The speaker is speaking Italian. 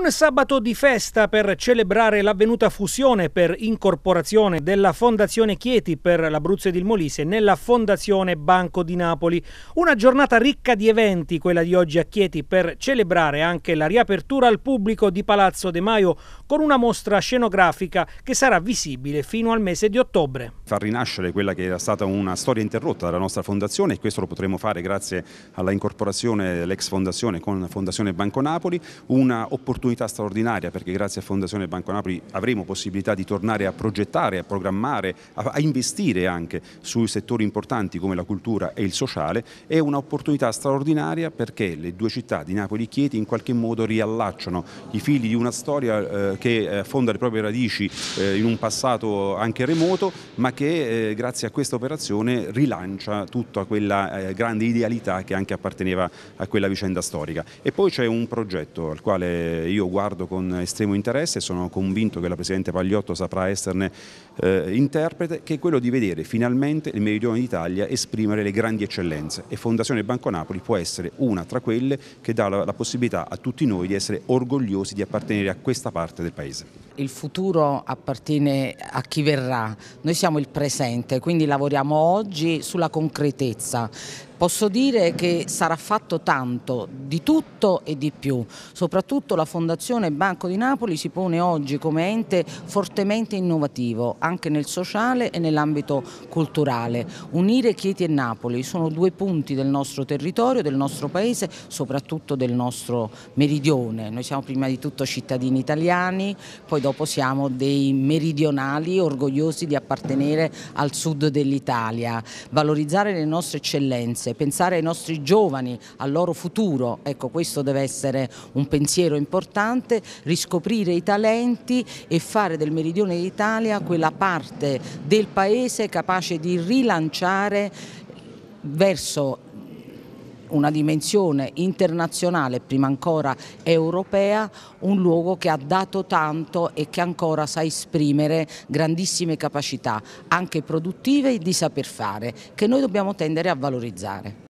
Un sabato di festa per celebrare l'avvenuta fusione per incorporazione della Fondazione Chieti per l'Abruzzo ed il Molise nella Fondazione Banco di Napoli. Una giornata ricca di eventi, quella di oggi a Chieti, per celebrare anche la riapertura al pubblico di Palazzo De Maio con una mostra scenografica che sarà visibile fino al mese di ottobre. Far rinascere quella che era stata una storia interrotta dalla nostra fondazione e questo lo potremo fare grazie alla incorporazione dell'ex fondazione con la Fondazione Banco Napoli, una opportunità un'opportunità straordinaria perché grazie a Fondazione Banco Napoli avremo possibilità di tornare a progettare, a programmare, a, investire anche sui settori importanti come la cultura e il sociale. È un'opportunità straordinaria perché le due città di Napoli e Chieti in qualche modo riallacciano i fili di una storia eh, che eh, affonda le proprie radici eh, in un passato anche remoto ma che grazie a questa operazione rilancia tutta quella grande idealità che anche apparteneva a quella vicenda storica. E poi c'è un progetto al quale io io guardo con estremo interesse e sono convinto che la Presidente Pagliotto saprà esserne eh, interprete, che è quello di vedere finalmente il Meridione d'Italia esprimere le grandi eccellenze e Fondazione Banco Napoli può essere una tra quelle che dà la, la possibilità a tutti noi di essere orgogliosi di appartenere a questa parte del Paese il futuro appartiene a chi verrà, noi siamo il presente, quindi lavoriamo oggi sulla concretezza. Posso dire che sarà fatto tanto, di tutto e di più. Soprattutto la Fondazione Banco di Napoli si pone oggi come ente fortemente innovativo, anche nel sociale e nell'ambito culturale. Unire Chieti e Napoli sono due punti del nostro territorio, del nostro paese, soprattutto del nostro meridione. Noi siamo prima di tutto cittadini italiani, poi dopo dopo siamo dei meridionali orgogliosi di appartenere al sud dell'Italia. Valorizzare le nostre eccellenze, pensare ai nostri giovani, al loro futuro, ecco questo deve essere un pensiero importante, riscoprire i talenti e fare del meridione d'Italia quella parte del paese capace di rilanciare verso una dimensione internazionale, prima ancora europea, un luogo che ha dato tanto e che ancora sa esprimere grandissime capacità, anche produttive e di saper fare, che noi dobbiamo tendere a valorizzare.